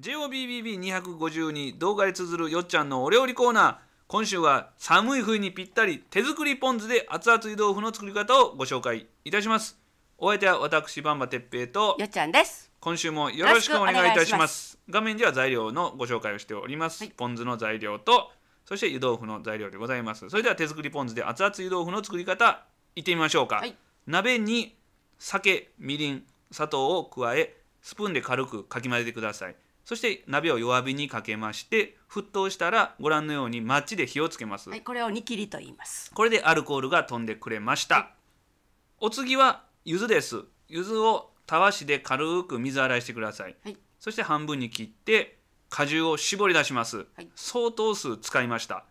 JOBBB252 動画で綴るよっちゃんのお料理コーナー今週は寒い冬にぴったり手作りポン酢で熱々湯豆腐の作り方をご紹介いたしますお相手は私バンバ鉄平とよっちゃんです今週もよろしくお願いいたします画面では材料のご紹介をしております、はい、ポン酢の材料とそして湯豆腐の材料でございますそれでは手作りポン酢で熱々湯豆腐の作り方いってみましょうか、はい、鍋に酒みりん砂糖を加えスプーンで軽くかき混ぜてくださいそして鍋を弱火にかけまして沸騰したらご覧のようにマッチで火をつけます、はい、これを煮切りと言いますこれでアルコールが飛んでくれました、はい、お次は柚子です柚子をたわしで軽く水洗いしてください、はい、そして半分に切って果汁を絞り出します、相当数使いました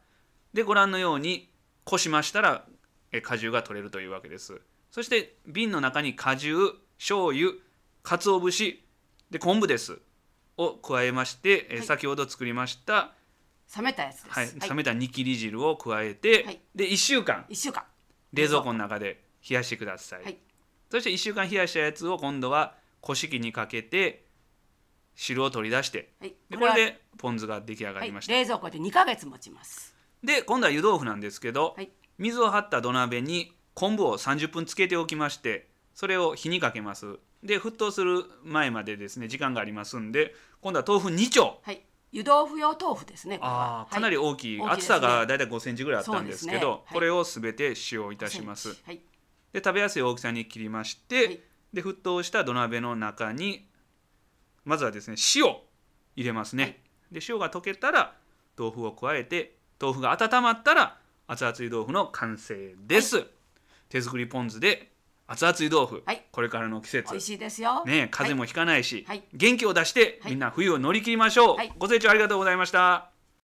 でご覧のようにこしましたら果汁が取れるというわけですそして瓶の中に果汁醤油鰹節で昆布ですを加えまして、え先ほど作りました冷めたやつです、はい、冷めた煮切り汁を加えて、はい、で1週間 ,1 週間冷蔵庫の中で冷やしてください、はい、そして1週間冷やしたやつを今度は古式にかけて汁を取り出して、はい、でこれでポン酢が出来上がりました、はい、冷蔵庫で2か月持ちますで今度は湯豆腐なんですけど、はい、水を張った土鍋に昆布を30分つけておきましてそれを火にかけますで沸騰する前までですね時間がありますんで今度は豆腐2丁、はい、湯豆腐用豆腐ですねあかなり大きい、はい、厚さがだいたい5センチぐらいあったんですけど、ねはい、これをすべて使用いたします、で食べやすい大きさに切りまして、で沸騰した土鍋の中にまずはですね塩入れますね、で塩が溶けたら豆腐を加えて豆腐が温まったら熱々湯豆腐の完成です、手作りポン酢で熱々湯豆腐、はい、これからの季節美味しいですよ、ね、風邪もひかないし、はい、元気を出して、みんな冬を乗り切りましょう、ご清聴ありがとうございました。